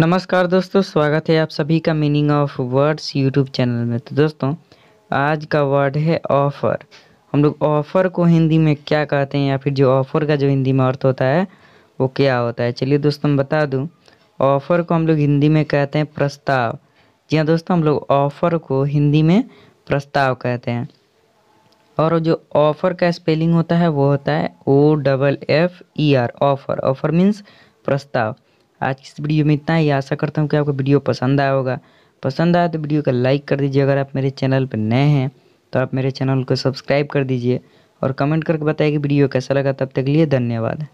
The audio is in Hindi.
नमस्कार दोस्तों स्वागत है आप सभी का meaning of words YouTube channel में तो दोस्तों आज का वर्ड है ऑफ़र हम लोग ऑफ़र को हिंदी में क्या कहते हैं या फिर जो ऑफ़र का जो हिंदी में अर्थ होता है वो क्या होता है चलिए दोस्तों बता दूं ऑफ़र को हम लोग हिंदी में कहते हैं प्रस्ताव जी हाँ दोस्तों हम लोग ऑफ़र को हिंदी में प्रस्ताव कहते हैं और जो ऑफ़र का स्पेलिंग होता है वो होता है O double F E R offer offer means प्रस्ताव आज की इस वीडियो में इतना ही आशा करता हूँ कि आपको वीडियो पसंद आया होगा पसंद आया तो वीडियो का लाइक कर दीजिए अगर आप मेरे चैनल पर नए हैं तो आप मेरे चैनल को सब्सक्राइब कर दीजिए और कमेंट करके बताइए कि वीडियो कैसा लगा तब तक लिए धन्यवाद